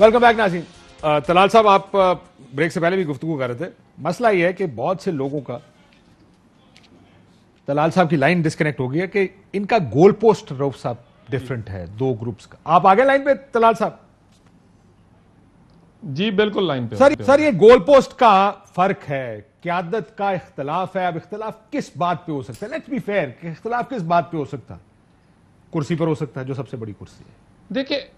Welcome back नासिम Talal साहब आप break uh, से पहले भी गुफ्तु कर रहे थे मसला यह है कि बहुत से लोगों का तलाल साहब की लाइन डिस्कनेक्ट हो गई है कि इनका गोल पोस्ट रोफ साहब डिफरेंट है दो ग्रुप्स का आप आगे लाइन पे तलाल साहब जी बिल्कुल लाइन पे सर पे सर ये गोल पोस्ट का फर्क है क्यादत का इख्तलाफ है अब इख्तलाफ किस बात पे हो सकता है लेट्स बी फेयर इख्तलाफ किस बात पे हो सकता कुर्सी पर हो सकता है जो सबसे बड़ी कुर्सी है देखिए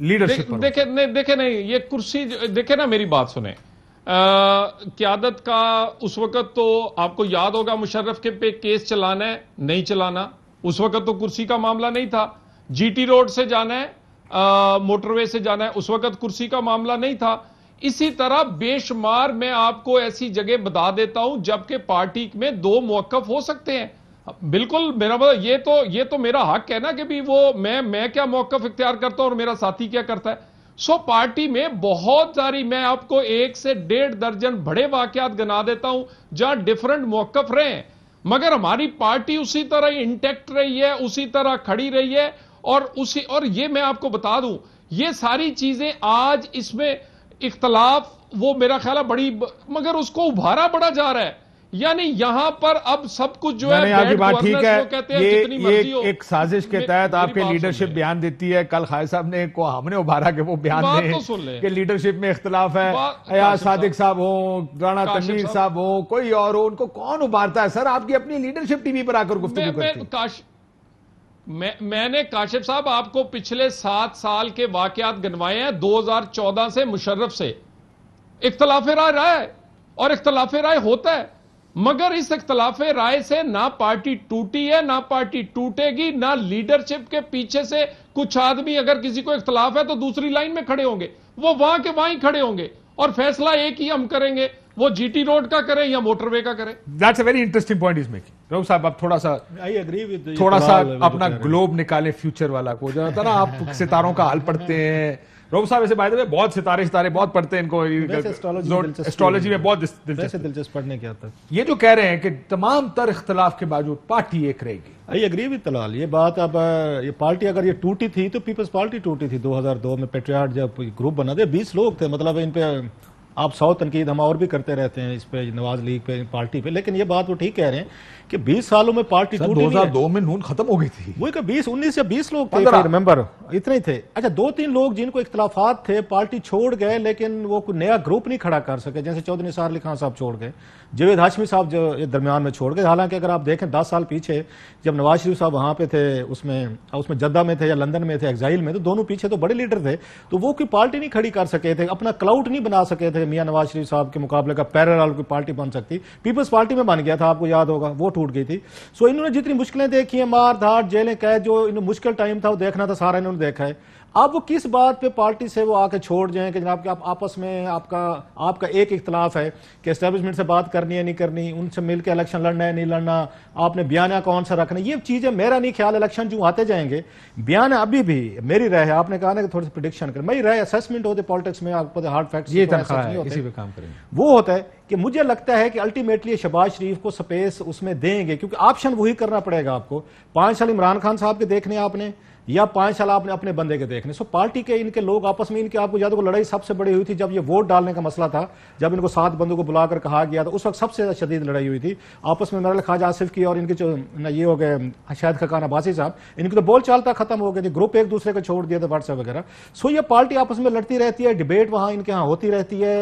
लीडरशिप दे, देखे नहीं देखे नहीं ये कुर्सी देखे ना मेरी बात सुने क्यादत का उस वक्त तो आपको याद होगा मुशर्रफ के पे केस चलाना है नहीं चलाना उस वक्त तो कुर्सी का मामला नहीं था जीटी रोड से जाना है मोटरवे से जाना है उस वक्त कुर्सी का मामला नहीं था इसी तरह बेशुमार मैं आपको ऐसी जगह बता देता हूं जबकि पार्टी में दो मौकफ हो सकते हैं बिल्कुल मेरा मतलब ये तो ये तो मेरा हक है ना कि भी वो मैं मैं क्या मौकफ इख्तियार करता हूं और मेरा साथी क्या करता है सो पार्टी में बहुत सारी मैं आपको एक से डेढ़ दर्जन बड़े वाकयात गना देता हूं जहां डिफरेंट मौकफ रहे हैं मगर हमारी पार्टी उसी तरह इंटेक्ट रही है उसी तरह खड़ी रही है और उसी और ये मैं आपको बता दूं ये सारी चीजें आज इसमें इख्तलाफ वो मेरा ख्याल है बड़ी मगर उसको उभारा बड़ा जा रहा है यानी यहाँ पर अब सब कुछ जो है आपकी बात ठीक है ये, ये एक, एक साजिश के तहत आपके लीडरशिप बयान देती है कल खाय साहब ने को हमने उभारा के वो बयान दे तो कि लीडरशिप में इख्तलाफ है अयाज सादिक साहब हो राणा तमीर साहब हो कोई और हो उनको कौन उभारता है सर आपकी अपनी लीडरशिप टीवी पर आकर गुफ्तु करती मैं मैंने काशिफ साहब आपको पिछले सात साल के वाकयात गनवाए हैं 2014 से मुशर्रफ से इख्तलाफ राय रहा है और इख्तलाफ राय होता है मगर इस इख्तलाफ राय से ना पार्टी टूटी है ना पार्टी टूटेगी ना लीडरशिप के पीछे से कुछ आदमी अगर किसी को इख्तलाफ है तो दूसरी लाइन में खड़े होंगे वो वहां के वहां ही खड़े होंगे और फैसला एक ही हम करेंगे वो जीटी रोड का करें या मोटरवे का करें that's a very interesting point is making Raghu साहब आप थोड़ा सा आई एग्री विद थोड़ा सा अपना ग्लोब निकाले फ्यूचर वाला को जो ना आप सितारों का हाल पढ़ते हैं रोब साहब ऐसे बाय बहुत सितारे सितारे बहुत पढ़ते हैं इनको एस्ट्रोलॉजी में बहुत दिलचस्प दिलचस्प पढ़ने के आता है ये जो कह रहे हैं कि तमाम तर इख्तलाफ के बावजूद पार्टी एक रहेगी आई एग्री विद तलाल ये बात अब ये पार्टी अगर ये टूटी थी तो पीपल्स पार्टी टूटी थी 2002 में पेट्रियाट जब ग्रुप बना दे 20 लोग थे मतलब इन पे आप सौ तनकीद हम और भी करते रहते हैं इस पे नवाज लीग पे पार्टी पे लेकिन ये बात वो ठीक कह रहे हैं कि 20 सालों में पार्टी दो हजार दो में नून खत्म हो गई थी वो एक बीस उन्नीस या 20 लोग थे इतने थे अच्छा दो तीन लोग जिनको इख्तलाफात थे पार्टी छोड़ गए लेकिन वो कोई नया ग्रुप नहीं खड़ा कर सके जैसे चौधरी निसार अली खान साहब छोड़ गए जवेद हाशमी साहब जो दरमियान में छोड़ गए हालांकि अगर आप देखें दस साल पीछे जब नवाज शरीफ साहब वहां पे थे उसमें उसमें जद्दा में थे या लंदन में थे एग्जाइल में तो दोनों पीछे तो बड़े लीडर थे तो वो कोई पार्टी नहीं खड़ी कर सके थे अपना क्लाउड नहीं बना सके थे से मियां नवाज शरीफ साहब के मुकाबले का पैरल कोई पार्टी बन सकती पीपल्स पार्टी में बन गया था आपको याद होगा वो टूट गई थी सो इन्होंने जितनी मुश्किलें देखी हैं मार धाड़ जेलें कैद जो मुश्किल टाइम था वो देखना था सारा इन्होंने देखा है अब किस बात पे पार्टी से वो आके छोड़ जाएं कि जनाब कि आप आपस में आपका आपका एक इख्तलाफ है कि इस्टेब्लिशमेंट से बात करनी है नहीं करनी उनसे मिलकर इलेक्शन लड़ना है नहीं लड़ना आपने बयाना कौन सा रखना ये चीज़ें मेरा नहीं ख्याल इलेक्शन जो आते जाएंगे बयान अभी भी मेरी राय है आपने कहा ना कि थोड़ी सी प्रडिक्शन करें मेरी राय असेसमेंट तो होते पॉलिटिक्स में आपको हार्ड फैक्ट ये काम करें वो होता है कि मुझे लगता है कि अल्टीमेटली शबाज शरीफ को स्पेस उसमें देंगे क्योंकि ऑप्शन वही करना पड़ेगा आपको पाँच साल इमरान खान साहब के देखने आपने या पांच साल आपने अपने बंदे के देखने सो पार्टी के इनके लोग आपस में इनके आपको याद को लड़ाई सबसे बड़ी हुई थी जब ये वोट डालने का मसला था जब इनको सात बंदों को बुलाकर कहा गया था उस वक्त सबसे ज्यादा शदीद लड़ाई हुई थी आपस में मेरा खाज आसिफ की और इनके जो ये हो गए शायद खकान अबासी साहब इनकी तो बोल था खत्म हो गया थी ग्रुप एक दूसरे को छोड़ दिया था व्हाट्सएप वगैरह सो ये पार्टी आपस में लड़ती रहती है डिबेट वहां इनके यहाँ होती रहती है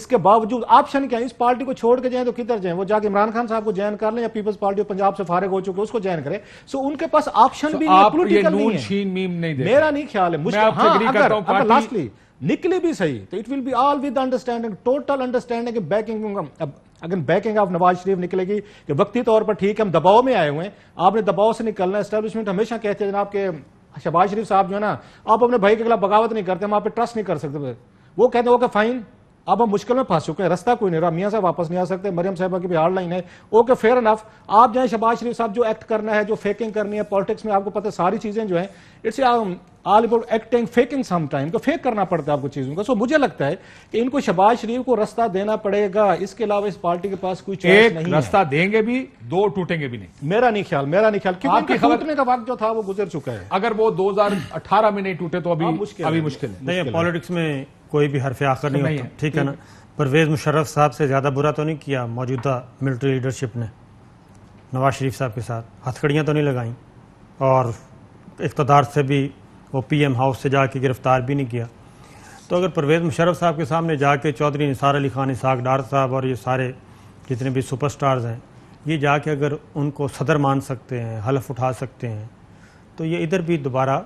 इसके बावजूद ऑप्शन क्या है इस पार्टी को छोड़ के जाए तो किधर जाए वो जाके इमरान खान साहब को ज्वाइन कर लें या पीपल्स पार्टी ऑफ पंजाब से फारिग हो चुके उसको ज्वाइन करें सो उनके पास ऑप्शन भी नहीं शीन मीम नहीं दे मेरा नहीं ख्याल है मुझे हाँ, अगर, अगर लास्टली निकले भी सही तो it will be all with understanding total understanding backing अब अगर बैकिंग ऑफ नवाज शरीफ निकलेगी कि वक्ती तौर पर ठीक है हम दबाव में आए हुए हैं आपने दबाव से निकलना स्टैब्लिशमेंट हमेशा कहते हैं जनाब के शहबाज शरीफ साहब जो है ना आप अपने भाई के खिलाफ बगावत नहीं करते हम आप पे ट्रस्ट नहीं कर सकते वो कहते हैं ओके फाइन अब हम मुश्किल में फंस चुके हैं रास्ता कोई नहीं रहा मियाँ साहब वापस नहीं आ सकते मरियम साहबा की भी हार्ड लाइन है ओके फेयर अनफ आप जाए शबाज शरीफ साहब जो एक्ट करना है जो फेकिंग करनी है पॉलिटिक्स में आपको पता सारी चीज़ें जो है it's all about acting faking some time को फेक करना पड़ता है आपको चीज़ों का सो मुझे लगता है कि इनको शबाज शरीफ को रास्ता देना पड़ेगा इसके अलावा इस पार्टी के पास कोई चॉइस नहीं रास्ता देंगे भी दो टूटेंगे भी नहीं मेरा नहीं ख्याल मेरा नहीं ख्याल क्योंकि टूटने का वक्त जो था वो गुजर चुका है अगर वो 2018 में नहीं टूटे तो अभी मुश्किल अभी मुश्किल नहीं पॉलिटिक्स में कोई भी हरफ आखिर नहीं, होता ठीक है ना परवेज़ मुशर्रफ साहब से ज़्यादा बुरा तो नहीं किया मौजूदा मिलिट्री लीडरशिप ने नवाज शरीफ साहब के साथ हथकड़ियाँ तो नहीं लगाईं और इकतदार से भी वो पी एम हाउस से जाके गिरफ़्तार भी नहीं किया तो अगर परवेज़ मुशर्रफ साहब के सामने जाके चौधरी निसार अली खान इसाक डार साहब और ये सारे जितने भी सुपरस्टार्स हैं ये जाके अगर उनको सदर मान सकते हैं हलफ उठा सकते हैं तो ये इधर भी दोबारा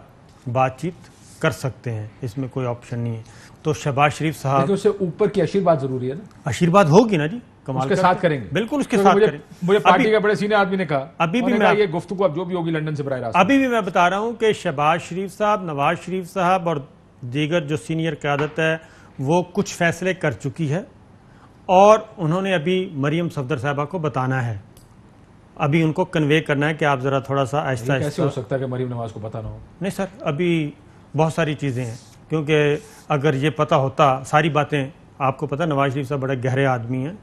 बातचीत कर सकते हैं इसमें कोई ऑप्शन नहीं है तो शहबाज शरीफ साहब उससे ऊपर की आशीर्वाद जरूरी है ना आशीर्वाद होगी ना जी कमाल उसके साथ करेंगे बिल्कुल उसके साथ मुझे, करेंगे मुझे पार्टी का बड़े सीनियर आदमी ने कहा अभी भी मैं ये गुफ्तु आप जो भी होगी लंदन से बरह अभी भी मैं बता रहा हूँ कि शहबाज शरीफ साहब नवाज शरीफ साहब और दीगर जो सीनियर क्यादत है वो कुछ फैसले कर चुकी है और उन्होंने अभी मरियम सफदर साहबा को बताना है अभी उनको कन्वे करना है कि आप ज़रा थोड़ा सा ऐसा कैसे हो सकता है कि मरीम नवाज को बताना हो नहीं सर अभी बहुत सारी चीज़ें हैं क्योंकि अगर ये पता होता सारी बातें आपको पता नवाज शरीफ साहब बड़े गहरे आदमी हैं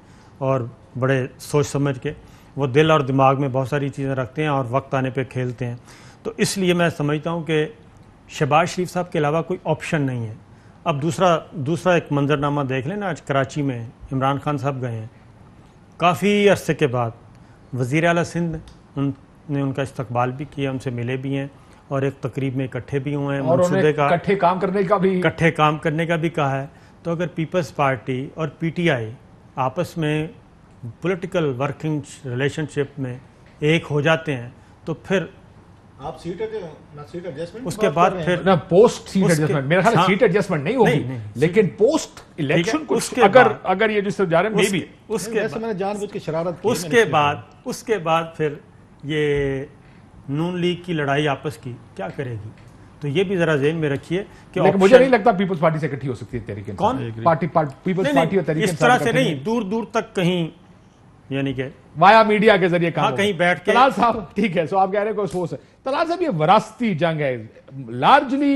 और बड़े सोच समझ के वो दिल और दिमाग में बहुत सारी चीज़ें रखते हैं और वक्त आने पे खेलते हैं तो इसलिए मैं समझता हूँ कि शहबाज शरीफ साहब के अलावा कोई ऑप्शन नहीं है अब दूसरा दूसरा एक मंजरनामा देख लें ना आज कराची में इमरान खान साहब गए हैं काफ़ी अरसे के बाद वज़ी अल सिंध उन ने उनका इस्तबाल भी किया उनसे मिले भी हैं और एक तकरीब में इकट्ठे भी हुए हैं मनसूबे का इकट्ठे काम करने का भी इकट्ठे काम करने का भी कहा है तो अगर पीपल्स पार्टी और पीटीआई आपस में पॉलिटिकल वर्किंग रिलेशनशिप में एक हो जाते हैं तो फिर आप सीट सीट एडजस्टमेंट उसके बाद फिर ना पोस्ट सीट एडजस्टमेंट मेरा ख्याल सीट एडजस्टमेंट हाँ। नहीं होगी लेकिन पोस्ट इलेक्शन को उसके अगर अगर ये जिस जा रहे हैं मेबी भी उसके मैंने जानबूझ के शरारत उसके बाद उसके बाद फिर ये नून लीग की लड़ाई आपस की क्या करेगी तो ये भी जरा जेन में रखिए कि option... मुझे नहीं लगता पीपल्स पार्टी से इकट्ठी हो सकती है तरीके कौन पार्टी पीपल्स पार्टी और तरीके इस तरह से नहीं दूर दूर तक कहीं यानी के वाया मीडिया के जरिए कहा कहीं बैठ के तलाल साहब ठीक है सो आप कह रहे हो सोच है तलाल साहब ये वरासती जंग है लार्जली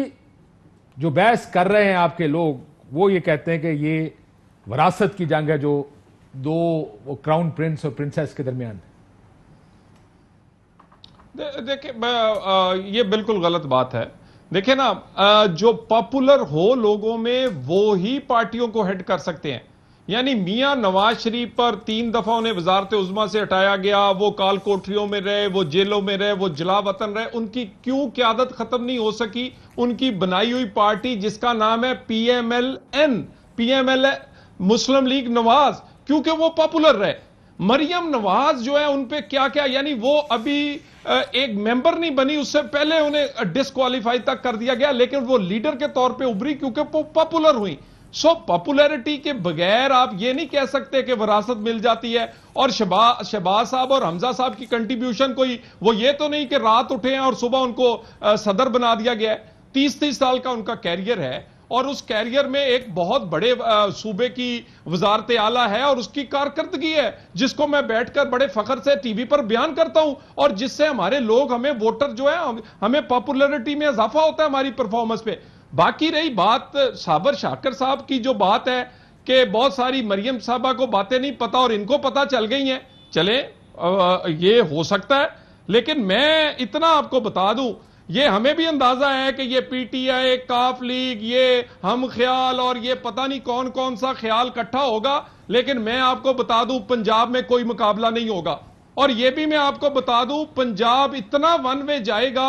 जो बहस कर रहे हैं आपके लोग वो ये कहते हैं कि ये वरासत की जंग है जो दो क्राउन प्रिंस और प्रिंसेस के दरमियान दे, देखिए ये बिल्कुल गलत बात है देखिए ना जो पॉपुलर हो लोगों में वो ही पार्टियों को हेड कर सकते हैं यानी मियां नवाज शरीफ पर तीन दफा उन्हें वजारत उजमा से हटाया गया वो काल कोठरियों में रहे वो जेलों में रहे वो जला वतन रहे उनकी क्यों क्यादत खत्म नहीं हो सकी उनकी बनाई हुई पार्टी जिसका नाम है पीएमएलएन पीएमएल मुस्लिम लीग नवाज क्योंकि वो पॉपुलर रहे मरियम नवाज जो है उन पर क्या क्या यानी वो अभी एक मेंबर नहीं बनी उससे पहले उन्हें डिस्कालीफाई तक कर दिया गया लेकिन वो लीडर के तौर पे उभरी क्योंकि वो पॉपुलर हुई सो पॉपुलैरिटी के बगैर आप ये नहीं कह सकते कि विरासत मिल जाती है और शबा शहबाज साहब और हमजा साहब की कंट्रीब्यूशन कोई वो ये तो नहीं कि रात उठे हैं और सुबह उनको सदर बना दिया गया है तीस तीस साल का उनका कैरियर है और उस कैरियर में एक बहुत बड़े सूबे की वजारत आला है और उसकी कारकर्दगी है जिसको मैं बैठकर बड़े फखर से टीवी पर बयान करता हूं और जिससे हमारे लोग हमें वोटर जो है हमें पॉपुलरिटी में इजाफा होता है हमारी परफॉर्मेंस पे बाकी रही बात साबर शाकर साहब की जो बात है कि बहुत सारी मरियम साहबा को बातें नहीं पता और इनको पता चल गई हैं चले ये हो सकता है लेकिन मैं इतना आपको बता दूं ये हमें भी अंदाजा है कि ये पीटीआई काफ लीग ये हम ख्याल और ये पता नहीं कौन कौन सा ख्याल इकट्ठा होगा लेकिन मैं आपको बता दूं पंजाब में कोई मुकाबला नहीं होगा और ये भी मैं आपको बता दूं पंजाब इतना वन वे जाएगा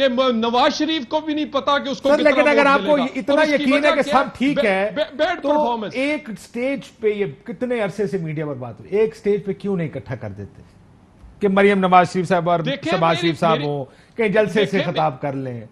कि नवाज शरीफ को भी नहीं पता कि उसको लेकिन अगर आपको इतना यकीन है कि सब ठीक है बेड परफॉर्मेंस तो एक स्टेज पे ये कितने अरसे से मीडिया पर बात हुई एक स्टेज पे क्यों नहीं इकट्ठा कर देते कि मरियम नवाज शरीफ साहब और शबाज शरीफ साहब हो कहीं जलसे से खिताब कर लें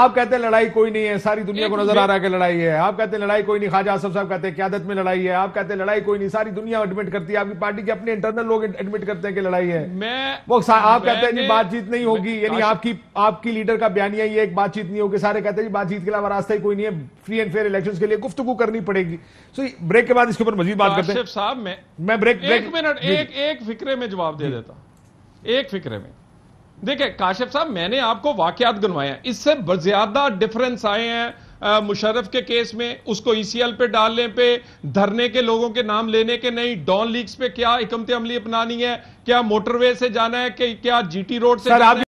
आप कहते हैं लड़ाई कोई नहीं है सारी दुनिया को नजर आ रहा है कि लड़ाई है आप कहते हैं लड़ाई कोई नहीं खाजा आसफ साहब कहते हैं क्यादत में लड़ाई है आप कहते हैं लड़ाई कोई नहीं सारी दुनिया एडमिट करती है आपकी पार्टी के अपने इंटरनल लोग एडमिट करते हैं कि लड़ाई है मैं वो आप कहते हैं जी बातचीत नहीं होगी यानी आपकी आपकी लीडर का बयान ये एक बातचीत नहीं होगी सारे कहते हैं जी बातचीत के अलावा रास्ता ही कोई नहीं है फ्री एंड फेयर इलेक्शन के लिए गुफ्तु करनी पड़ेगी सो ब्रेक के बाद इसके ऊपर मजीद बात करते हैं साहब मैं ब्रेक मिनट एक एक फिक्रे में जवाब दे देता एक फिक्रे में देखिए काशिफ साहब मैंने आपको वाकयात गनवाए इससे ज्यादा डिफरेंस आए हैं मुशर्रफ के केस में उसको ईसीएल e पे डालने पे धरने के लोगों के नाम लेने के नहीं डॉन लीग पे क्या इकमत अमली अपनानी है क्या मोटरवे से जाना है कि क्या जीटी रोड से जाना है